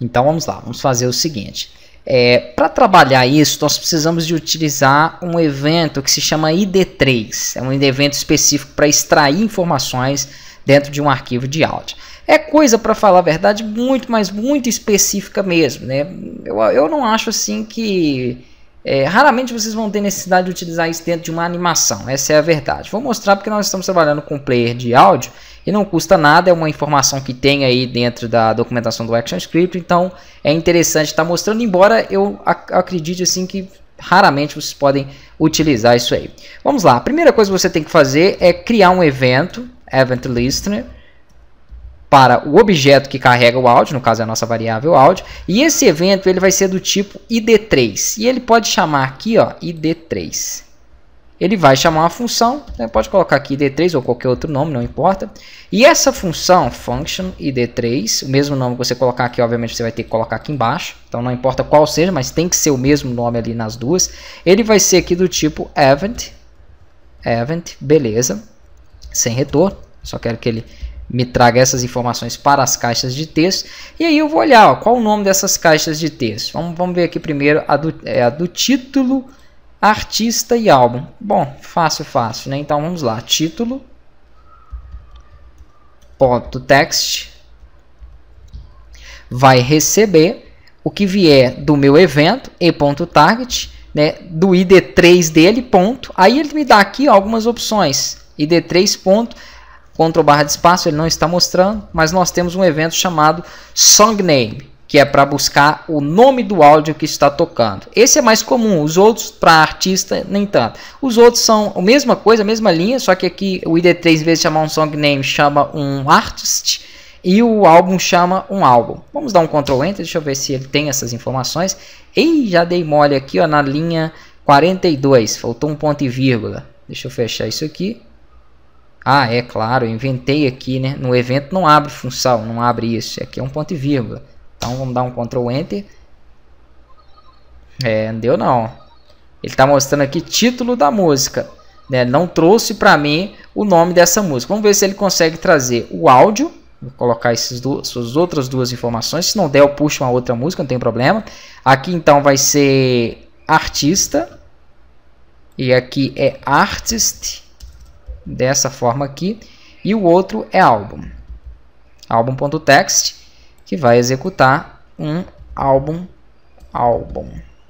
Então vamos lá, vamos fazer o seguinte. É, Para trabalhar isso, nós precisamos de utilizar um evento que se chama ID3. É um evento específico para extrair informações dentro de um arquivo de áudio. É coisa, para falar a verdade, muito, mas muito específica mesmo. Né? Eu, eu não acho assim que é, raramente vocês vão ter necessidade de utilizar isso dentro de uma animação, essa é a verdade. Vou mostrar porque nós estamos trabalhando com player de áudio e não custa nada, é uma informação que tem aí dentro da documentação do ActionScript, então é interessante estar tá mostrando, embora eu ac acredite assim que raramente vocês podem utilizar isso aí. Vamos lá, a primeira coisa que você tem que fazer é criar um evento, Event Listener, para o objeto que carrega o áudio, no caso é a nossa variável áudio, e esse evento ele vai ser do tipo id3. E ele pode chamar aqui, ó, id3. Ele vai chamar uma função, né? pode colocar aqui id3 ou qualquer outro nome, não importa. E essa função, function id3, o mesmo nome que você colocar aqui, obviamente você vai ter que colocar aqui embaixo. Então não importa qual seja, mas tem que ser o mesmo nome ali nas duas. Ele vai ser aqui do tipo event, event, beleza, sem retorno. Só quero que ele me traga essas informações para as caixas de texto. E aí eu vou olhar ó, qual o nome dessas caixas de texto. Vamos, vamos ver aqui primeiro a do, é, a do título, artista e álbum. Bom, fácil, fácil, né? Então vamos lá. Título, ponto text, vai receber o que vier do meu evento, e.target, né, do ID3 dele, ponto. Aí ele me dá aqui ó, algumas opções. ID3 ponto Ctrl barra de espaço, ele não está mostrando, mas nós temos um evento chamado Song Name, que é para buscar o nome do áudio que está tocando. Esse é mais comum, os outros para artista nem tanto. Os outros são a mesma coisa, a mesma linha, só que aqui o ID3 em vez de chamar um song name chama um artist e o álbum chama um álbum. Vamos dar um Ctrl Enter, deixa eu ver se ele tem essas informações. E já dei mole aqui ó, na linha 42, faltou um ponto e vírgula. Deixa eu fechar isso aqui. Ah, é claro, eu inventei aqui, né? No evento não abre função, não abre isso. Aqui é um ponto e vírgula. Então vamos dar um Ctrl Enter. É, não deu não. Ele está mostrando aqui título da música. Né? Não trouxe para mim o nome dessa música. Vamos ver se ele consegue trazer o áudio. Vou colocar essas, duas, essas outras duas informações. Se não der, eu puxo uma outra música, não tem problema. Aqui então vai ser artista. E aqui é artist dessa forma aqui, e o outro é álbum. Álbum.text, que vai executar um álbum, álbum.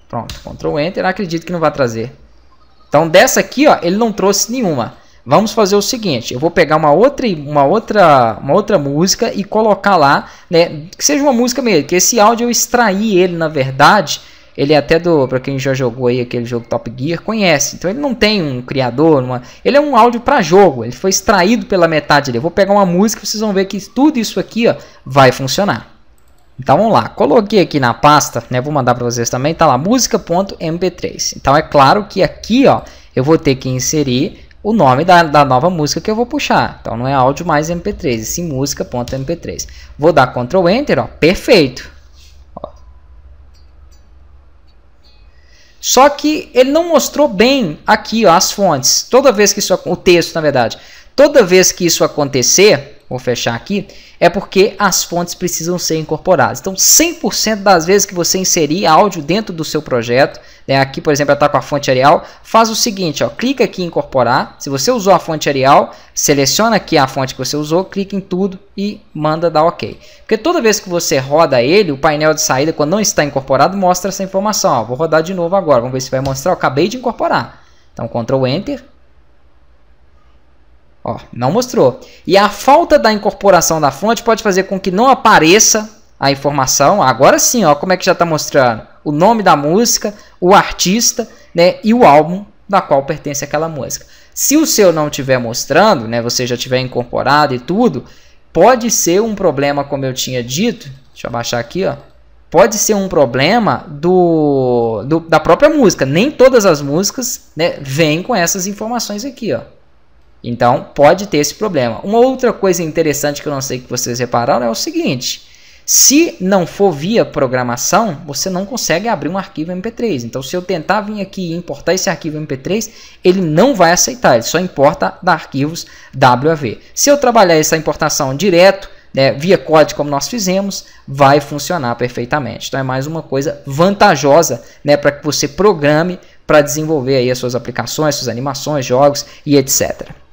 Pronto, Ctrl Enter, acredito que não vai trazer. Então dessa aqui, ó, ele não trouxe nenhuma. Vamos fazer o seguinte, eu vou pegar uma outra, uma outra, uma outra música e colocar lá, né, que seja uma música mesmo, que esse áudio eu extraí ele, na verdade, ele é até do, para quem já jogou aí aquele jogo Top Gear, conhece. Então ele não tem um criador, uma, ele é um áudio para jogo, ele foi extraído pela metade dele. Eu vou pegar uma música, vocês vão ver que tudo isso aqui, ó, vai funcionar. Então vamos lá, coloquei aqui na pasta, né, vou mandar para vocês também, tá lá música.mp3. Então é claro que aqui, ó, eu vou ter que inserir o nome da, da nova música que eu vou puxar. Então não é áudio mais mp3, e sim música.mp3. Vou dar Ctrl Enter, ó, perfeito. Só que ele não mostrou bem aqui ó, as fontes. Toda vez que isso o texto, na verdade. Toda vez que isso acontecer, vou fechar aqui, é porque as fontes precisam ser incorporadas. Então, 100% das vezes que você inserir áudio dentro do seu projeto, né, aqui, por exemplo, está com a fonte Arial, faz o seguinte, ó, clica aqui em incorporar. Se você usou a fonte Arial, seleciona aqui a fonte que você usou, clica em tudo e manda dar OK. Porque toda vez que você roda ele, o painel de saída, quando não está incorporado, mostra essa informação. Ó, vou rodar de novo agora, vamos ver se vai mostrar. Eu acabei de incorporar. Então, Ctrl Enter, Ó, não mostrou. E a falta da incorporação da fonte pode fazer com que não apareça a informação. Agora sim, ó, como é que já está mostrando? O nome da música, o artista né, e o álbum da qual pertence aquela música. Se o seu não estiver mostrando, né, você já tiver incorporado e tudo, pode ser um problema, como eu tinha dito. Deixa eu baixar aqui, ó. Pode ser um problema do, do da própria música. Nem todas as músicas né, vêm com essas informações aqui, ó. Então, pode ter esse problema. Uma outra coisa interessante que eu não sei que vocês repararam é o seguinte: se não for via programação, você não consegue abrir um arquivo MP3. Então, se eu tentar vir aqui e importar esse arquivo MP3, ele não vai aceitar, ele só importa da arquivos WAV. Se eu trabalhar essa importação direto, né, via código como nós fizemos, vai funcionar perfeitamente. Então é mais uma coisa vantajosa né, para que você programe para desenvolver aí as suas aplicações, suas animações, jogos e etc.